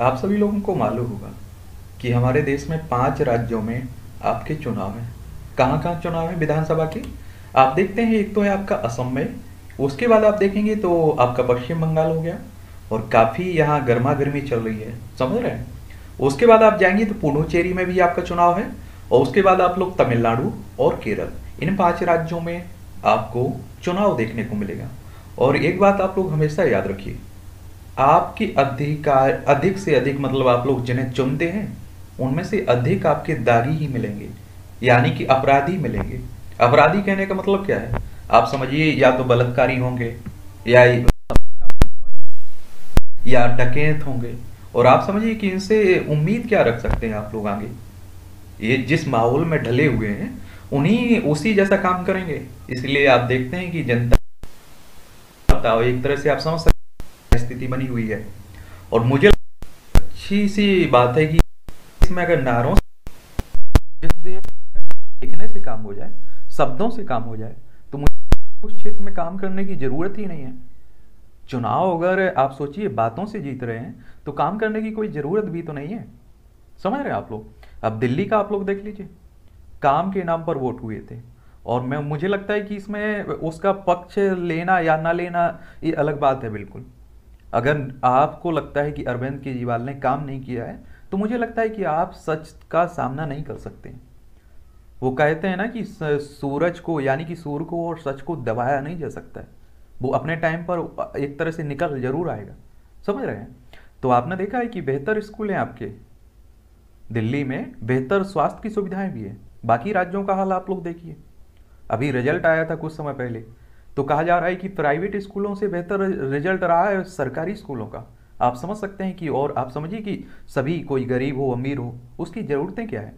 आप सभी लोगों को मालूम होगा कि हमारे देश में पांच राज्यों में आपके चुनाव हैं कहाँ कहाँ चुनाव है विधानसभा के आप देखते हैं एक तो है आपका असम में उसके बाद आप देखेंगे तो आपका पश्चिम बंगाल हो गया और काफ़ी यहाँ गर्मा गर्मी चल रही है समझ रहे हैं उसके बाद आप जाएंगे तो पुडुचेरी में भी आपका चुनाव है और उसके बाद आप लोग तमिलनाडु और केरल इन पांच राज्यों में आपको चुनाव देखने को मिलेगा और एक बात आप लोग हमेशा याद रखिए आपकी अधिकार अधिक से अधिक मतलब आप लोग जिन्हें चुनते हैं उनमें से अधिक आपके दागी ही मिलेंगे यानी कि अपराधी मिलेंगे अपराधी कहने का मतलब क्या है आप समझिए या तो बलात्कारी होंगे या या डकैत होंगे और आप समझिए कि इनसे उम्मीद क्या रख सकते हैं आप लोग आगे ये जिस माहौल में ढले हुए हैं उन्हीं उसी जैसा काम करेंगे इसलिए आप देखते हैं कि जनता एक तरह से आप समझ सकते स्थिति बनी हुई है और मुझे अच्छी सी बात है कि इसमें अगर नारों से देखने से काम हो जाए शब्दों से काम हो जाए तो मुझे उस क्षेत्र में काम करने की ज़रूरत ही नहीं है चुनाव अगर आप सोचिए बातों से जीत रहे हैं तो काम करने की कोई ज़रूरत भी तो नहीं है समझ रहे हैं आप लोग अब दिल्ली का आप लोग देख लीजिए काम के नाम पर वोट हुए थे और मैं मुझे लगता है कि इसमें उसका पक्ष लेना या ना लेना ये अलग बात है बिल्कुल अगर आपको लगता है कि अरविंद केजरीवाल ने काम नहीं किया है तो मुझे लगता है कि आप सच का सामना नहीं कर सकते वो कहते हैं ना कि सूरज को यानी कि सूर्य को और सच को दबाया नहीं जा सकता है वो अपने टाइम पर एक तरह से निकल जरूर आएगा समझ रहे हैं तो आपने देखा है कि बेहतर स्कूल हैं आपके दिल्ली में बेहतर स्वास्थ्य की सुविधाएं भी है बाकी राज्यों का हाल आप लोग देखिए अभी रिजल्ट आया था कुछ समय पहले तो कहा जा रहा है कि प्राइवेट स्कूलों से बेहतर रिजल्ट रहा है सरकारी स्कूलों का आप समझ सकते हैं कि और आप समझिए कि सभी कोई गरीब हो अमीर हो उसकी ज़रूरतें क्या है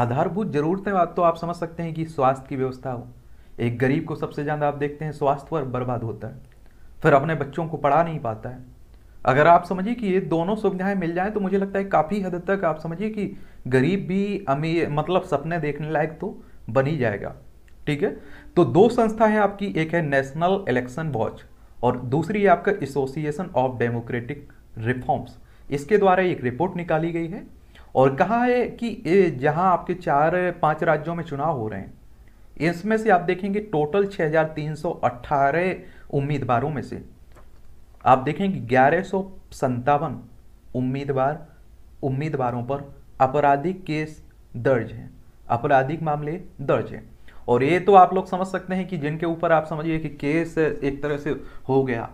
आधारभूत ज़रूरतें तो आप समझ सकते हैं कि स्वास्थ्य की व्यवस्था हो एक गरीब को सबसे ज़्यादा आप देखते हैं स्वास्थ्य पर बर्बाद होता है फिर अपने बच्चों को पढ़ा नहीं पाता है अगर आप समझिए कि ये दोनों सुविधाएं मिल जाएं तो मुझे लगता है काफ़ी हद तक आप समझिए कि गरीब भी अमीर मतलब सपने देखने लायक तो बन ही जाएगा ठीक है तो दो संस्था है आपकी एक है नेशनल इलेक्शन वॉच और दूसरी है आपका एसोसिएशन ऑफ डेमोक्रेटिक रिफॉर्म्स इसके द्वारा एक रिपोर्ट निकाली गई है और कहा है कि जहां आपके चार पांच राज्यों में चुनाव हो रहे हैं इसमें से आप देखेंगे टोटल 6,318 उम्मीदवारों में से आप देखेंगे ग्यारह उम्मीदवार उम्मीदवारों पर आपराधिक केस दर्ज हैं आपराधिक मामले दर्ज हैं और ये तो आप लोग समझ सकते हैं कि जिनके ऊपर आप समझिए कि केस एक तरह से हो गया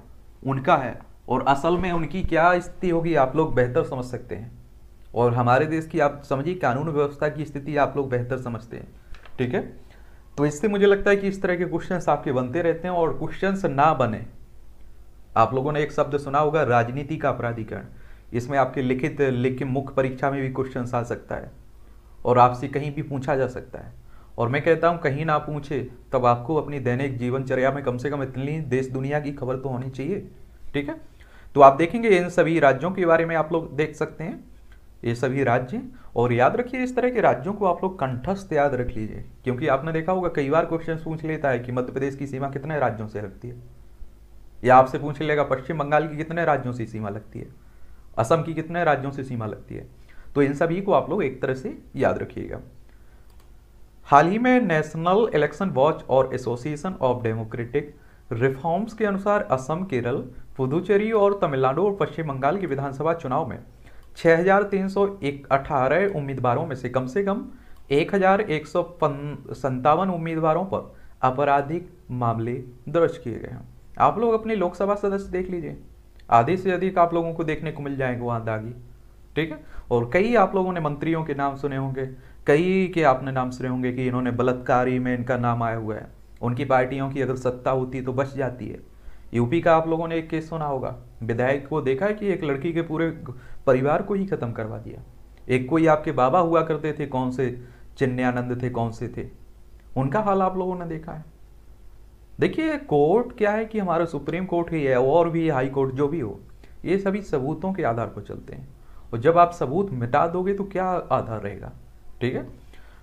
उनका है और असल में उनकी क्या स्थिति होगी आप लोग बेहतर समझ सकते हैं और हमारे देश की आप समझिए कानून व्यवस्था की स्थिति आप लोग बेहतर समझते हैं ठीक है तो इससे मुझे लगता है कि इस तरह के क्वेश्चंस आपके बनते रहते हैं और क्वेश्चंस ना बने आप लोगों ने एक शब्द सुना होगा राजनीति का अपराधिकरण इसमें आपके लिखित लिखित मुख्य परीक्षा में भी क्वेश्चन आ सकता है और आपसे कहीं भी पूछा जा सकता है और मैं कहता हूँ कहीं ना पूछे तब आपको अपनी दैनिक जीवनचर्या में कम से कम इतनी देश दुनिया की खबर तो होनी चाहिए ठीक है तो आप देखेंगे इन सभी राज्यों के बारे में आप लोग देख सकते हैं ये सभी राज्य और याद रखिए इस तरह के राज्यों को आप लोग कंठस्थ याद रख लीजिए क्योंकि आपने देखा होगा कई बार क्वेश्चन पूछ लेता है कि मध्य प्रदेश की सीमा कितने राज्यों से लगती है या आपसे पूछ लेगा पश्चिम बंगाल की कितने राज्यों से सीमा लगती है असम की कितने राज्यों से सीमा लगती है तो इन सभी को आप लोग एक तरह से याद रखिएगा हाल ही में नेशनल इलेक्शन वॉच और एसोसिएशन ऑफ डेमोक्रेटिक रिफॉर्म्स के अनुसार असम केरल पुदुचेरी और तमिलनाडु और पश्चिम बंगाल के विधानसभा चुनाव में 6,318 उम्मीदवारों में से कम से कम एक हजार उम्मीदवारों पर आपराधिक मामले दर्ज किए गए हैं आप लोग अपने लोकसभा सदस्य देख लीजिए आधे से अधिक आप लोगों को देखने को मिल जाएंगे वहाँ दागी ठीक है और कई आप लोगों ने मंत्रियों के नाम सुने होंगे कई के आपने नाम सुने होंगे कि इन्होंने बलात्कारी में इनका नाम आया हुआ है उनकी पार्टियों की अगर सत्ता होती तो बच जाती है यूपी का आप लोगों ने एक केस सुना होगा विधायक को देखा है कि एक लड़की के पूरे परिवार को ही खत्म करवा दिया एक कोई आपके बाबा हुआ करते थे कौन से चिन्यानंद थे कौन से थे उनका हाल आप लोगों ने देखा है देखिए कोर्ट क्या है कि हमारा सुप्रीम कोर्ट ही है और भी हाई कोर्ट जो भी हो ये सभी सबूतों के आधार पर चलते हैं और जब आप सबूत मिटा दोगे तो क्या आधार रहेगा ठीक है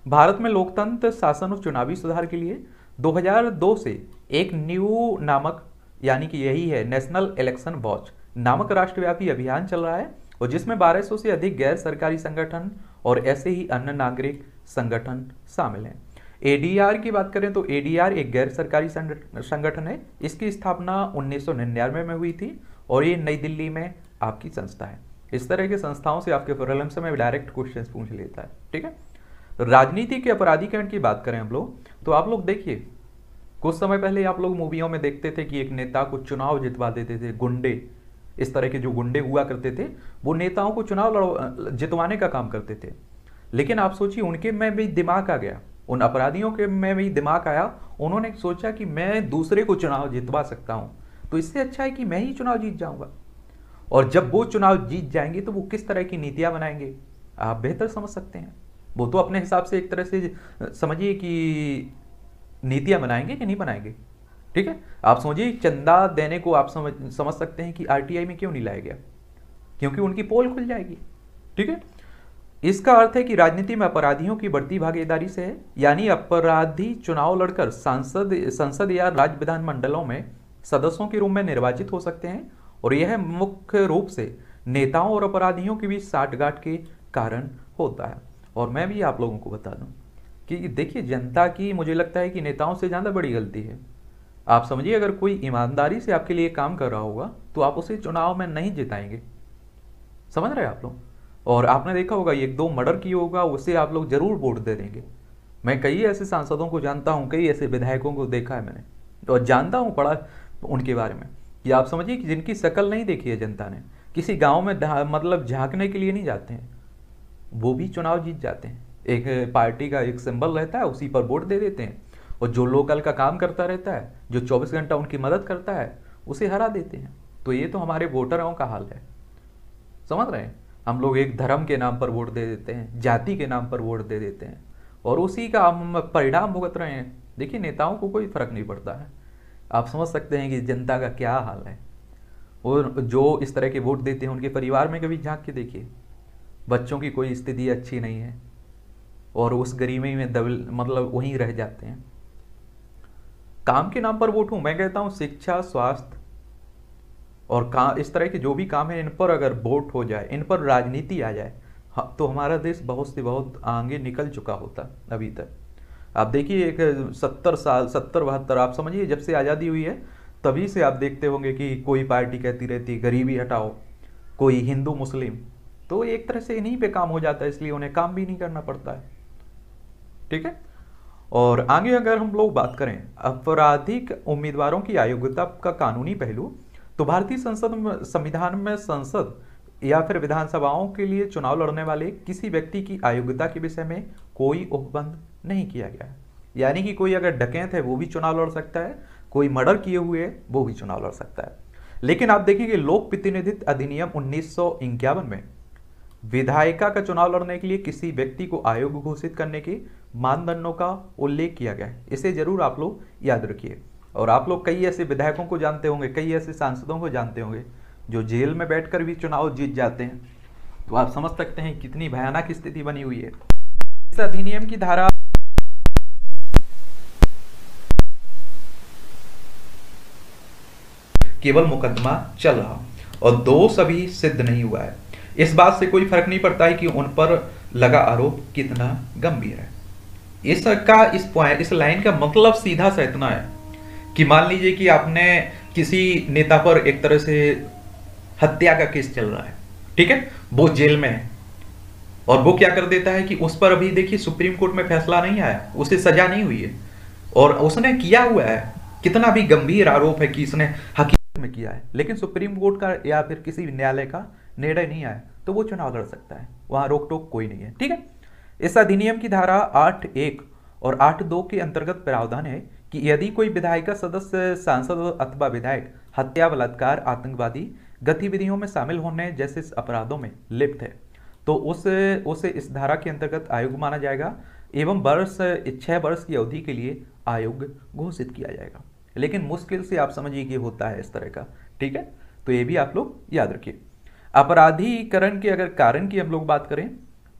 भारत में लोकतंत्र शासन और चुनावी सुधार के लिए 2002 से एक न्यू नामक यानी कि यही है नेशनल इलेक्शन वॉच नामक राष्ट्रव्यापी अभियान चल रहा है और जिसमें 1200 से अधिक गैर सरकारी संगठन और ऐसे ही अन्य नागरिक संगठन शामिल हैं एडीआर की बात करें तो एडीआर एक गैर सरकारी संगठन है इसकी स्थापना उन्नीस में हुई थी और ये नई दिल्ली में आपकी संस्था है इस तरह की संस्थाओं से आपके प्रॉब्लम से डायरेक्ट क्वेश्चन पूछ लेता है ठीक है राजनीति के अपराधीकरण की बात करें हम लोग तो आप लोग देखिए कुछ समय पहले आप लोग मूवियों में देखते थे कि एक नेता को चुनाव जितवा देते थे गुंडे इस तरह के जो गुंडे हुआ करते थे वो नेताओं को चुनाव जितवाने का काम करते थे लेकिन आप सोचिए उनके में भी दिमाग आ गया उन अपराधियों के में भी दिमाग आया उन्होंने सोचा कि मैं दूसरे को चुनाव जितवा सकता हूँ तो इससे अच्छा है कि मैं ही चुनाव जीत जाऊंगा और जब वो चुनाव जीत जाएंगे तो वो किस तरह की नीतियाँ बनाएंगे आप बेहतर समझ सकते हैं वो तो अपने हिसाब से एक तरह से समझिए कि नीतियां बनाएंगे या नहीं बनाएंगे ठीक है आप समझिए चंदा देने को आप समझ समझ सकते हैं कि आरटीआई में क्यों नहीं लाया गया क्योंकि उनकी पोल खुल जाएगी ठीक है इसका अर्थ है कि राजनीति में अपराधियों की बढ़ती भागीदारी से है यानी अपराधी चुनाव लड़कर सांसद संसद या राज्य विधानमंडलों में सदस्यों के रूप में निर्वाचित हो सकते हैं और यह मुख्य रूप से नेताओं और अपराधियों के बीच साठगांठ के कारण होता है और मैं भी आप लोगों को बता दूं कि देखिए जनता की मुझे लगता है कि नेताओं से ज़्यादा बड़ी गलती है आप समझिए अगर कोई ईमानदारी से आपके लिए काम कर रहा होगा तो आप उसे चुनाव में नहीं जिताएंगे समझ रहे हैं आप लोग और आपने देखा होगा एक दो मर्डर किया होगा उसे आप लोग जरूर वोट दे देंगे मैं कई ऐसे सांसदों को जानता हूँ कई ऐसे विधायकों को देखा है मैंने और जानता हूँ पढ़ा उनके बारे में कि आप समझिए कि जिनकी शकल नहीं देखी है जनता ने किसी गांव में मतलब झांकने के लिए नहीं जाते हैं वो भी चुनाव जीत जाते हैं एक पार्टी का एक सिंबल रहता है उसी पर वोट दे देते हैं और जो लोकल का काम करता रहता है जो 24 घंटा उनकी मदद करता है उसे हरा देते हैं तो ये तो हमारे वोटरों का हाल है समझ रहे हैं हम लोग एक धर्म के नाम पर वोट दे देते हैं जाति के नाम पर वोट दे देते हैं और उसी का हम परिणाम भुगत रहे हैं देखिए नेताओं को कोई फर्क नहीं पड़ता है आप समझ सकते हैं कि जनता का क्या हाल है और जो इस तरह के वोट देते हैं उनके परिवार में कभी झांक के देखिए बच्चों की कोई स्थिति अच्छी नहीं है और उस गरीबी में दबल मतलब वहीं रह जाते हैं काम के नाम पर वोट हूँ मैं कहता हूँ शिक्षा स्वास्थ्य और का इस तरह के जो भी काम है इन पर अगर वोट हो जाए इन पर राजनीति आ जाए तो हमारा देश बहुत से बहुत आगे निकल चुका होता अभी तक आप देखिए एक सत्तर साल सत्तर बहत्तर आप समझिए जब से आज़ादी हुई है तभी से आप देखते होंगे कि कोई पार्टी कहती रहती गरीबी हटाओ कोई हिंदू मुस्लिम तो एक तरह से इन्हीं पे काम हो जाता है इसलिए उन्हें काम भी नहीं करना पड़ता है ठीक है और आगे अगर हम लोग बात करें आपराधिक उम्मीदवारों की अयोग्यता का कानूनी पहलू तो भारतीय संसद संविधान में संसद या फिर विधानसभाओं के लिए चुनाव लड़ने वाले किसी व्यक्ति की अयोग्यता के विषय में कोई उपबंध नहीं किया गया है यानी कि कोई अगर डकैत है वो भी चुनाव लड़ सकता है कोई मर्डर किए हुए वो भी चुनाव लड़ सकता है लेकिन आप देखिए लोक प्रतिनिधित्व अधिनियम उन्नीस में विधायिका का चुनाव लड़ने के लिए किसी व्यक्ति को आयोग घोषित करने के मानदंडों का उल्लेख किया गया है इसे जरूर आप लोग याद रखिए और आप लोग कई ऐसे विधायकों को जानते होंगे कई ऐसे सांसदों को जानते होंगे जो जेल में बैठकर भी चुनाव जीत जाते हैं तो आप समझ सकते हैं कितनी भयानक स्थिति बनी हुई है इस अधिनियम की धारा केवल मुकदमा चल रहा और दोष अभी सिद्ध नहीं हुआ है इस बात से कोई फर्क नहीं पड़ता है कि उन पर लगा आरोप कितना गंभीर है इसका इस पॉइंट इस लाइन का मतलब सीधा सा इतना है कि मान लीजिए कि आपने किसी नेता पर एक तरह से हत्या का केस चल रहा है ठीक है वो जेल में है और वो क्या कर देता है कि उस पर अभी देखिए सुप्रीम कोर्ट में फैसला नहीं आया उसे सजा नहीं हुई है और उसने किया हुआ है कितना भी गंभीर आरोप है कि इसने हकीकत में किया है लेकिन सुप्रीम कोर्ट का या फिर किसी न्यायालय का निर्णय नहीं आया तो वो चुनाव लड़ सकता है वहां रोक टोक कोई नहीं है ठीक है इस अधिनियम की धारा आठ एक और आठ दो के अंतर्गत प्रावधान है कि यदि कोई विधायिका सदस्य सांसद अथवा विधायक हत्या बलात्कार आतंकवादी गतिविधियों में शामिल होने जैसे अपराधों में लिप्त है तो उस उसे इस धारा के अंतर्गत आयोग माना जाएगा एवं वर्ष छह वर्ष की अवधि के लिए आयोग घोषित किया जाएगा लेकिन मुश्किल से आप समझिए कि होता है इस तरह का ठीक है तो ये भी आप लोग याद रखिए अपराधीकरण के अगर कारण की हम लोग बात करें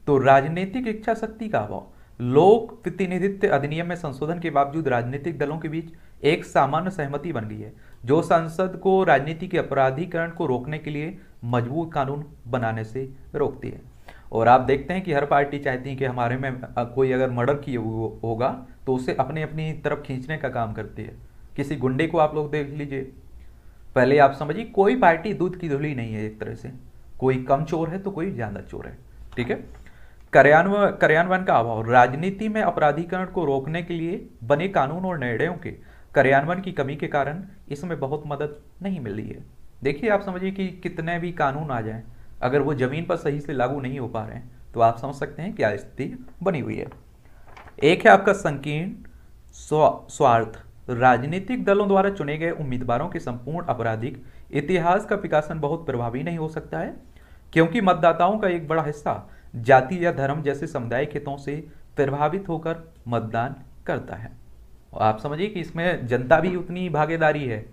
तो राजनीतिक इच्छा शक्ति का अभाव लोक प्रतिनिधित्व अधिनियम में संशोधन के बावजूद राजनीतिक दलों के बीच एक सामान्य सहमति बन गई है जो संसद को राजनीति के अपराधीकरण को रोकने के लिए मजबूत कानून बनाने से रोकती है और आप देखते हैं कि हर पार्टी चाहती है कि हमारे में कोई अगर मर्डर किए होगा तो उसे अपने अपनी तरफ खींचने का काम करती है किसी गुंडे को आप लोग देख लीजिए पहले आप समझिए कोई पार्टी दूध की धुली नहीं है एक तरह से कोई कम चोर है तो कोई ज्यादा चोर है ठीक है कार्यान्वयन का अभाव राजनीति में अपराधीकरण को रोकने के लिए बने कानून और निर्णयों के कार्यान्वयन की कमी के कारण इसमें बहुत मदद नहीं मिल रही है देखिए आप समझिए कि कितने भी कानून आ जाएं अगर वो ज़मीन पर सही से लागू नहीं हो पा रहे हैं तो आप समझ सकते हैं क्या स्थिति बनी हुई है एक है आपका संकीर्ण स्वार्थ राजनीतिक दलों द्वारा चुने गए उम्मीदवारों के संपूर्ण आपराधिक इतिहास का विकासन बहुत प्रभावी नहीं हो सकता है क्योंकि मतदाताओं का एक बड़ा हिस्सा जाति या धर्म जैसे के हितों से प्रभावित होकर मतदान करता है आप समझिए कि इसमें जनता भी उतनी ही भागीदारी है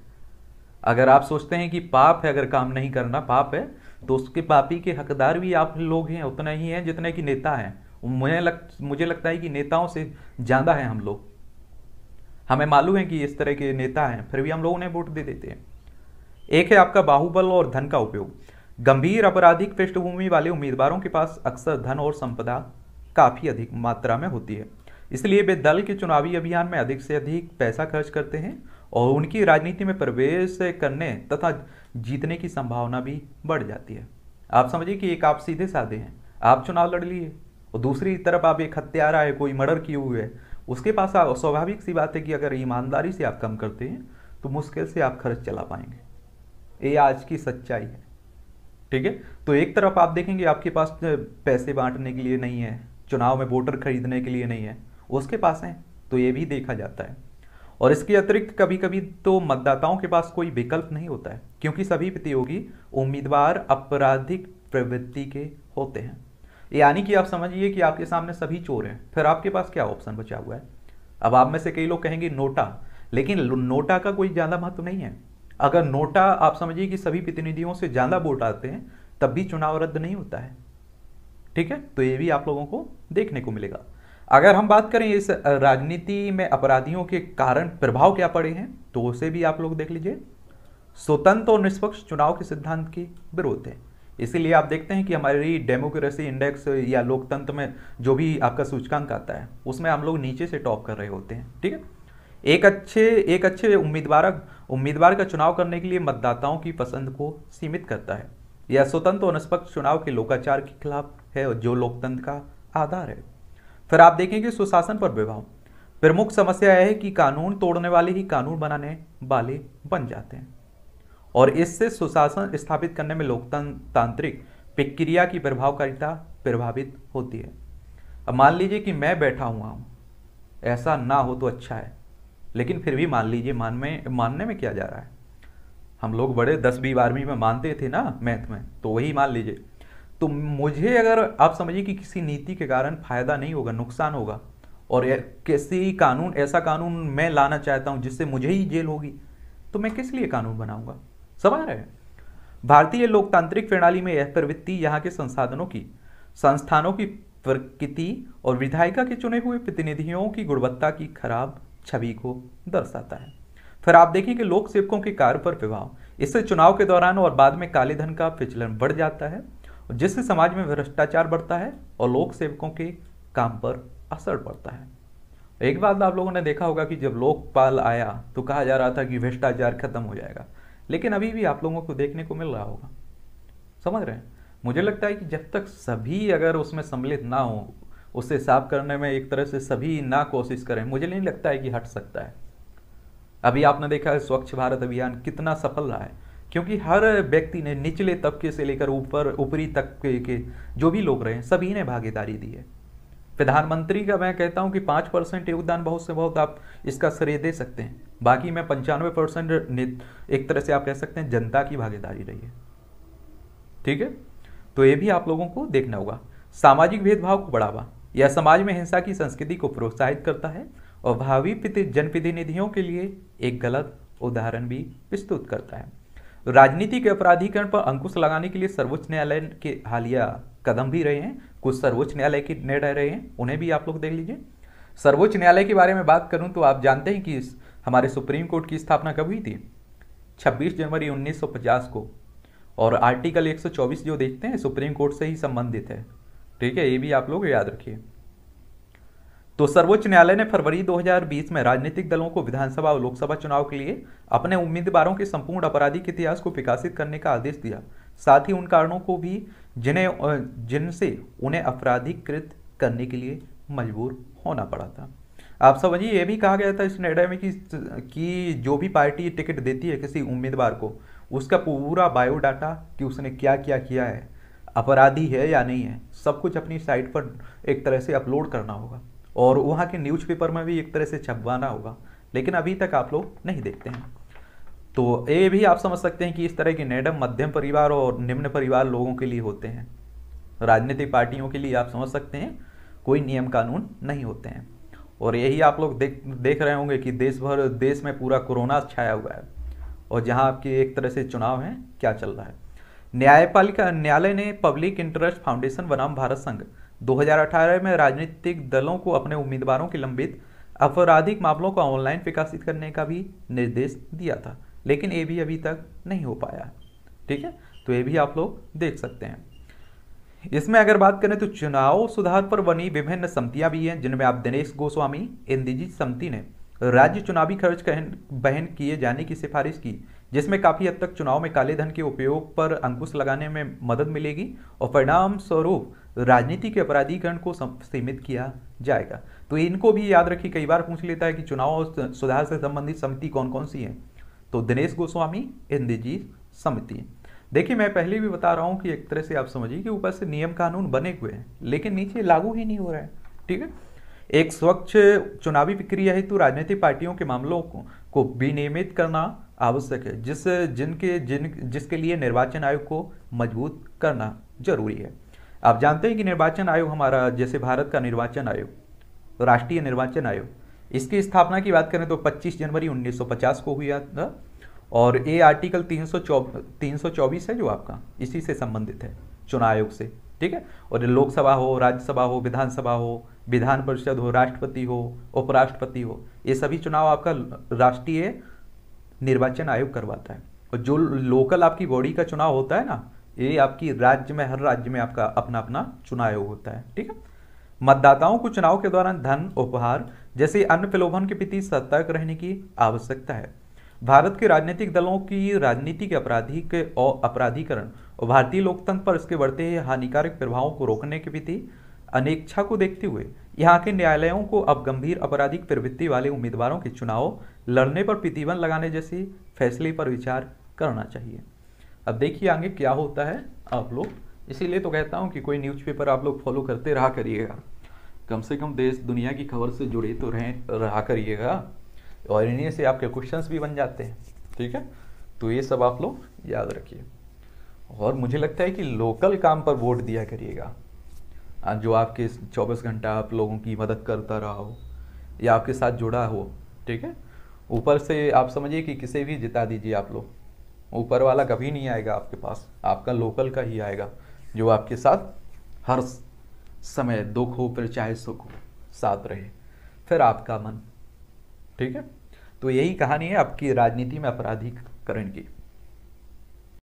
अगर आप सोचते हैं कि पाप है अगर काम नहीं करना पाप है तो उसके पापी के हकदार भी आप लोग हैं उतना ही हैं जितने कि नेता हैं मुझे लग मुझे लगता है कि नेताओं से ज़्यादा हैं हम लोग हमें मालूम है कि इस तरह के नेता हैं फिर भी हम लोग उन्हें वोट दे देते हैं एक है आपका बाहुबल और धन का उपयोग गंभीर आपराधिक पृष्ठभूमि वाले उम्मीदवारों के पास अक्सर धन और संपदा काफ़ी अधिक मात्रा में होती है इसलिए वे दल के चुनावी अभियान में अधिक से अधिक पैसा खर्च करते हैं और उनकी राजनीति में प्रवेश करने तथा जीतने की संभावना भी बढ़ जाती है आप समझिए कि एक आप सीधे साधे हैं आप चुनाव लड़ लिए और दूसरी तरफ आप एक हत्यारा है कोई मर्डर किए हुए है उसके पास स्वाभाविक सी बात है कि अगर ईमानदारी से आप कम करते हैं तो मुश्किल से आप खर्च चला पाएंगे ये आज की सच्चाई है ठीक है तो एक तरफ आप देखेंगे आपके पास पैसे बांटने के लिए नहीं है चुनाव में वोटर खरीदने के लिए नहीं है उसके पास है तो ये भी देखा जाता है और इसके अतिरिक्त कभी कभी तो मतदाताओं के पास कोई विकल्प नहीं होता है क्योंकि सभी प्रतियोगी उम्मीदवार आपराधिक प्रवृत्ति के होते हैं यानी कि आप समझिए कि आपके सामने सभी चोर हैं फिर आपके पास क्या ऑप्शन बचा हुआ है अब आप में से कई लोग कहेंगे नोटा लेकिन नोटा का कोई ज़्यादा महत्व नहीं है अगर नोटा आप समझिए कि सभी प्रतिनिधियों से ज़्यादा वोट आते हैं तब भी चुनाव रद्द नहीं होता है ठीक है तो ये भी आप लोगों को देखने को मिलेगा अगर हम बात करें इस राजनीति में अपराधियों के कारण प्रभाव क्या पड़े हैं तो उसे भी आप लोग देख लीजिए स्वतंत्र और निष्पक्ष चुनाव के सिद्धांत के विरोध है इसीलिए आप देखते हैं कि हमारी डेमोक्रेसी इंडेक्स या लोकतंत्र में जो भी आपका सूचकांक आता है उसमें हम लोग नीचे से टॉप कर रहे होते हैं ठीक है एक अच्छे एक अच्छे उम्मीदवार उम्मीदवार का चुनाव करने के लिए मतदाताओं की पसंद को सीमित करता है यह स्वतंत्र और निष्पक्ष चुनाव के लोकाचार के खिलाफ है जो लोकतंत्र का आधार है फिर आप देखेंगे सुशासन पर विभाव प्रमुख समस्या यह है कि कानून तोड़ने वाले ही कानून बनाने वाले बन जाते हैं और इससे सुशासन स्थापित करने में लोकतांत्रिक प्रक्रिया की प्रभावकारिता प्रभावित होती है अब मान लीजिए कि मैं बैठा हुआ हूँ ऐसा ना हो तो अच्छा है लेकिन फिर भी मान लीजिए मान में मानने में क्या जा रहा है हम लोग बड़े दस बी बारहवीं में मानते थे ना मैथ में तो वही मान लीजिए तो मुझे अगर आप समझिए कि किसी नीति के कारण फायदा नहीं होगा नुकसान होगा और किसी कानून ऐसा कानून मैं लाना चाहता हूं जिससे मुझे ही जेल होगी तो मैं किस लिए कानून बनाऊंगा सब आ रहे हैं भारतीय लोकतांत्रिक प्रणाली में यह प्रवृत्ति यहाँ के संसाधनों की संस्थानों की प्रकृति और विधायिका के चुने हुए प्रतिनिधियों की गुणवत्ता की खराब छवि को दर्शाता है फिर आप देखिए कि लोक सेवकों के कार्य पर प्रभाव इससे चुनाव के दौरान और बाद में काले धन का विचलन बढ़ जाता है जिससे समाज में भ्रष्टाचार बढ़ता है और लोक सेवकों के काम पर असर पड़ता है एक बात आप लोगों ने देखा होगा कि जब लोकपाल आया तो कहा जा रहा था कि भ्रष्टाचार खत्म हो जाएगा लेकिन अभी भी आप लोगों को देखने को मिल रहा होगा समझ रहे हैं मुझे लगता है कि जब तक सभी अगर उसमें सम्मिलित ना हो उसे साफ करने में एक तरह से सभी ना कोशिश करें मुझे नहीं लगता है कि हट सकता है अभी आपने देखा है स्वच्छ भारत अभियान कितना सफल रहा है क्योंकि हर व्यक्ति ने निचले तबके से लेकर ऊपर ऊपरी तबके के जो भी लोग रहे हैं सभी ने भागीदारी दी है प्रधानमंत्री का मैं कहता हूं कि पाँच परसेंट योगदान बहुत से बहुत आप इसका श्रेय दे सकते हैं बाकी मैं पंचानवे परसेंट एक तरह से आप कह सकते हैं जनता की भागीदारी रही है ठीक है तो ये भी आप लोगों को देखना होगा सामाजिक भेदभाव को बढ़ावा यह समाज में हिंसा की संस्कृति को प्रोत्साहित करता है और भावी जनप्रतिनिधियों के लिए एक गलत उदाहरण भी प्रस्तुत करता है राजनीति के अपराधीकरण पर अंकुश लगाने के लिए सर्वोच्च न्यायालय के हालिया कदम भी रहे हैं कुछ सर्वोच्च न्यायालय के निर्णय रहे हैं उन्हें भी आप लोग देख लीजिए सर्वोच्च न्यायालय के बारे में बात करूं तो आप जानते हैं कि हमारे सुप्रीम कोर्ट की स्थापना कब हुई थी 26 जनवरी 1950 को और आर्टिकल 124 जो देखते हैं सुप्रीम कोर्ट से ही संबंधित है ठीक है ये भी आप लोग याद रखिए तो सर्वोच्च न्यायालय ने फरवरी 2020 में राजनीतिक दलों को विधानसभा और लोकसभा चुनाव के लिए अपने उम्मीदवारों के संपूर्ण अपराधिक इतिहास को विकासित करने का आदेश दिया साथ ही उन कारणों को भी जिन्हें जिनसे उन्हें अपराधिकृत करने के लिए मजबूर होना पड़ा था आप समझिए ये भी कहा गया था इस निर्णय में कि, कि जो भी पार्टी टिकट देती है किसी उम्मीदवार को उसका पूरा बायोडाटा कि उसने क्या क्या किया है अपराधी है या नहीं है सब कुछ अपनी साइट पर एक तरह से अपलोड करना होगा और वहाँ के न्यूज़पेपर में भी एक तरह से छपवाना होगा लेकिन अभी तक आप लोग नहीं देखते हैं तो ये भी आप समझ सकते हैं कि इस तरह के नेडम मध्यम परिवार और निम्न परिवार लोगों के लिए होते हैं राजनीतिक पार्टियों के लिए आप समझ सकते हैं कोई नियम कानून नहीं होते हैं और यही आप लोग देख देख रहे होंगे कि देश भर देश में पूरा कोरोना छाया हुआ है और जहाँ आपके एक तरह से चुनाव हैं क्या चल रहा है न्यायपालिका न्यायालय ने पब्लिक इंटरेस्ट फाउंडेशन बनाम भारत संघ 2018 में राजनीतिक दलों को अपने उम्मीदवारों के लंबित आपराधिक मामलों को ऑनलाइन विकासित करने का भी निर्देश दिया था लेकिन ये भी अभी तक नहीं हो पाया ठीक है तो ये भी आप लोग देख सकते हैं इसमें अगर बात करें तो चुनाव सुधार पर बनी विभिन्न समितियां भी हैं जिनमें आप दिनेश गोस्वामी इंदिजी समिति ने राज्य चुनावी खर्च बहन किए जाने की सिफारिश की जिसमें काफ़ी हद तक चुनाव में काले धन के उपयोग पर अंकुश लगाने में मदद मिलेगी और परिणाम स्वरूप राजनीति के अपराधीकरण को सीमित किया जाएगा तो इनको भी याद रखिए कई बार पूछ लेता है कि चुनाव सुधार से संबंधित समिति कौन कौन सी है तो दिनेश गोस्वामी इंदिजी समिति देखिए मैं पहले भी बता रहा हूं कि एक तरह से आप समझिए कि ऊपर से नियम कानून बने हुए हैं लेकिन नीचे लागू ही नहीं हो रहा है ठीक है एक स्वच्छ चुनावी प्रक्रिया हेतु तो राजनीतिक पार्टियों के मामलों को विनियमित करना आवश्यक है जिस जिनके जिन जिसके लिए निर्वाचन आयोग को मजबूत करना जरूरी है आप जानते हैं कि निर्वाचन आयोग हमारा जैसे भारत का निर्वाचन आयोग राष्ट्रीय निर्वाचन आयोग इसकी स्थापना की बात करें तो 25 जनवरी 1950 को हुई था और ये आर्टिकल तीन सौ चौबीस है जो आपका इसी से संबंधित है चुनाव आयोग से ठीक है और लोकसभा हो राज्यसभा हो विधानसभा हो विधान परिषद हो राष्ट्रपति हो उपराष्ट्रपति हो ये सभी चुनाव आपका राष्ट्रीय निर्वाचन आयोग करवाता है और जो लोकल आपकी बॉडी का चुनाव होता है ना ये आपकी राज्य में हर राज्य में आपका अपना अपना चुनाव आयोग होता है ठीक है मतदाताओं को चुनाव के दौरान धन उपहार जैसे अन्य प्रलोभन के प्रति सतर्क रहने की आवश्यकता है भारत के राजनीतिक दलों की राजनीतिक अपराधिक और अपराधीकरण और भारतीय लोकतंत्र पर इसके बढ़ते हानिकारक प्रभावों को रोकने के प्रति अनेक्षा को देखते हुए यहाँ के न्यायालयों को अब गंभीर आपराधिक प्रवृत्ति वाले उम्मीदवारों के चुनाव लड़ने पर प्रतिबंध लगाने जैसे फैसले पर विचार करना चाहिए अब देखिए आगे क्या होता है आप लोग इसीलिए तो कहता हूँ कि कोई न्यूज़पेपर आप लोग फॉलो करते रहा करिएगा कम से कम देश दुनिया की खबर से जुड़े तो रहें रहा करिएगा और इन्हीं से आपके क्वेश्चंस भी बन जाते हैं ठीक है तो ये सब आप लोग याद रखिए और मुझे लगता है कि लोकल काम पर वोट दिया करिएगा जो आपके चौबीस घंटा आप लोगों की मदद करता रहा हो या आपके साथ जुड़ा हो ठीक है ऊपर से आप समझिए कि किसे भी जिता दीजिए आप लोग ऊपर वाला कभी नहीं आएगा आपके पास आपका लोकल का ही आएगा जो आपके साथ हर समय दुख हो फिर चाहे सुख हो साथ रहे फिर आपका मन ठीक है तो यही कहानी है आपकी राजनीति में अपराधीकरण की